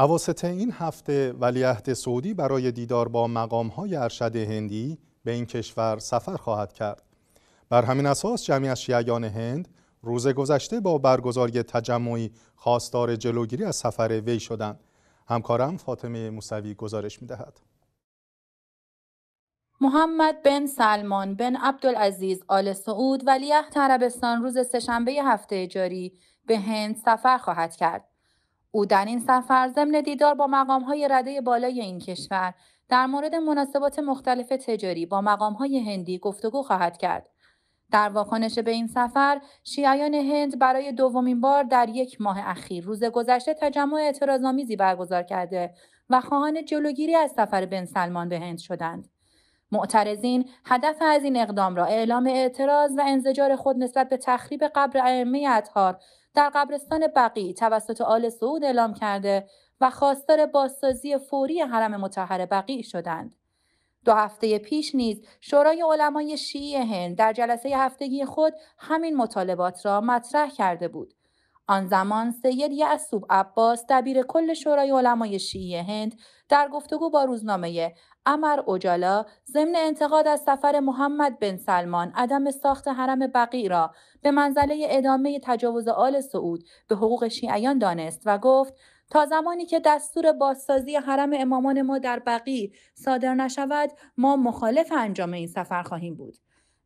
اواسط این هفته ولیعهد سعودی برای دیدار با مقام های ارشد هندی به این کشور سفر خواهد کرد. بر همین اساس جمعی از شیعیان هند روز گذشته با برگزاری تجمعی خواستار جلوگیری از سفر وی شدند. همکارم فاطمه موسوی گزارش دهد. محمد بن سلمان بن عبدالعزیز آل سعود ولیعهد عربستان روز سهشنبه هفته جاری به هند سفر خواهد کرد. او در این سفر ضمن دیدار با های رده بالای این کشور در مورد مناسبات مختلف تجاری با های هندی گفتگو خواهد کرد در واکنش به این سفر شیعیان هند برای دومین بار در یک ماه اخیر روز گذشته تجمع اعتراضآمیزی برگزار کرده و خواهان جلوگیری از سفر بن سلمان به هند شدند معترضین هدف از این اقدام را اعلام اعتراض و انزجار خود نسبت به تخریب قبر ائمه اطهار در قبرستان بقی توسط آل سعود اعلام کرده و خواستار بازسازی فوری حرم مطهر بقی شدند. دو هفته پیش نیز شورای علمای شیعه هند در جلسه هفتگی خود همین مطالبات را مطرح کرده بود. آن زمان سید یعصوب عباس دبیر کل شورای علمای شیعه هند در گفتگو با روزنامه امر اوجالا ضمن انتقاد از سفر محمد بن سلمان عدم ساخت حرم بقی را به منزله ادامه تجاوز آل سعود به حقوق شیعیان دانست و گفت تا زمانی که دستور بازسازی حرم امامان ما در بقی صادر نشود ما مخالف انجام این سفر خواهیم بود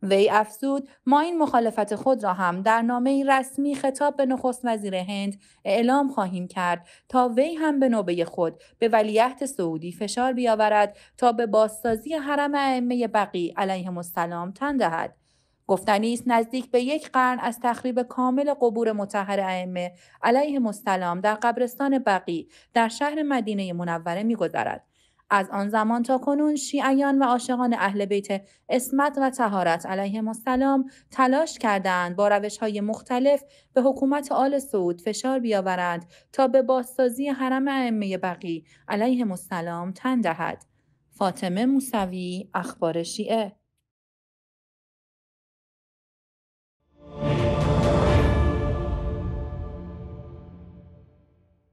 وی افزود ما این مخالفت خود را هم در نامه رسمی خطاب به نخست وزیر هند اعلام خواهیم کرد تا وی هم به نوبه خود به ولیعهد سعودی فشار بیاورد تا به بازسازی حرم ائمه بقی علیه السلام تن دهد گفتنی است نزدیک به یک قرن از تخریب کامل قبور متحر ائمه علیه مستلام در قبرستان بقی در شهر مدینه منوره میگذرد از آن زمان تا کنون شیعیان و عاشقان اهل بیت اسمت و تهارت علیه السلام تلاش کردند با روش های مختلف به حکومت آل سعود فشار بیاورند تا به بازسازی حرم ائمه بقی علیه السلام تن دهد فاطمه موسوی اخبار شیعه